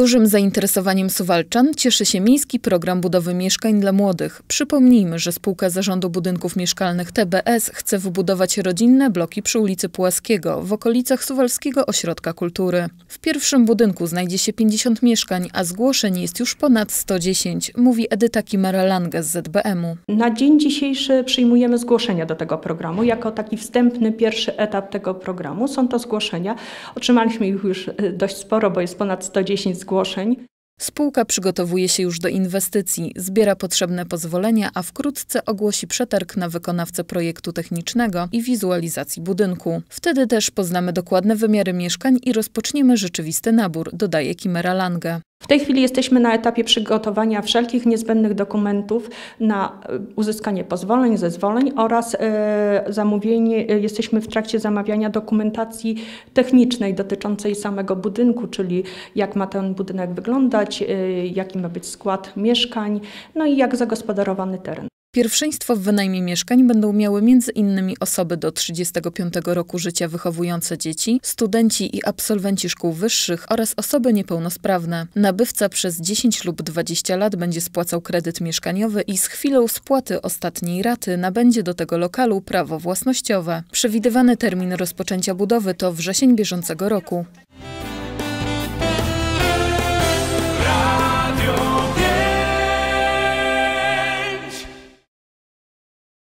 Dużym zainteresowaniem Suwalczan cieszy się miejski program budowy mieszkań dla młodych. Przypomnijmy, że spółka zarządu budynków mieszkalnych TBS chce wybudować rodzinne bloki przy ulicy Płaskiego w okolicach Suwalskiego Ośrodka Kultury. W pierwszym budynku znajdzie się 50 mieszkań, a zgłoszeń jest już ponad 110, mówi Edyta Kimera-Lange z ZBM-u. Na dzień dzisiejszy przyjmujemy zgłoszenia do tego programu. Jako taki wstępny pierwszy etap tego programu są to zgłoszenia. Otrzymaliśmy ich już e, dość sporo, bo jest ponad 110 zgłoszeń zgłoszeń. Spółka przygotowuje się już do inwestycji, zbiera potrzebne pozwolenia, a wkrótce ogłosi przetarg na wykonawcę projektu technicznego i wizualizacji budynku. Wtedy też poznamy dokładne wymiary mieszkań i rozpoczniemy rzeczywisty nabór, dodaje Kimera Lange. W tej chwili jesteśmy na etapie przygotowania wszelkich niezbędnych dokumentów na e, uzyskanie pozwoleń, zezwoleń oraz e, zamówienie, e, jesteśmy w trakcie zamawiania dokumentacji technicznej dotyczącej samego budynku, czyli jak ma ten budynek wyglądać, jaki ma być skład mieszkań, no i jak zagospodarowany teren. Pierwszeństwo w wynajmie mieszkań będą miały m.in. osoby do 35 roku życia wychowujące dzieci, studenci i absolwenci szkół wyższych oraz osoby niepełnosprawne. Nabywca przez 10 lub 20 lat będzie spłacał kredyt mieszkaniowy i z chwilą spłaty ostatniej raty nabędzie do tego lokalu prawo własnościowe. Przewidywany termin rozpoczęcia budowy to wrzesień bieżącego roku.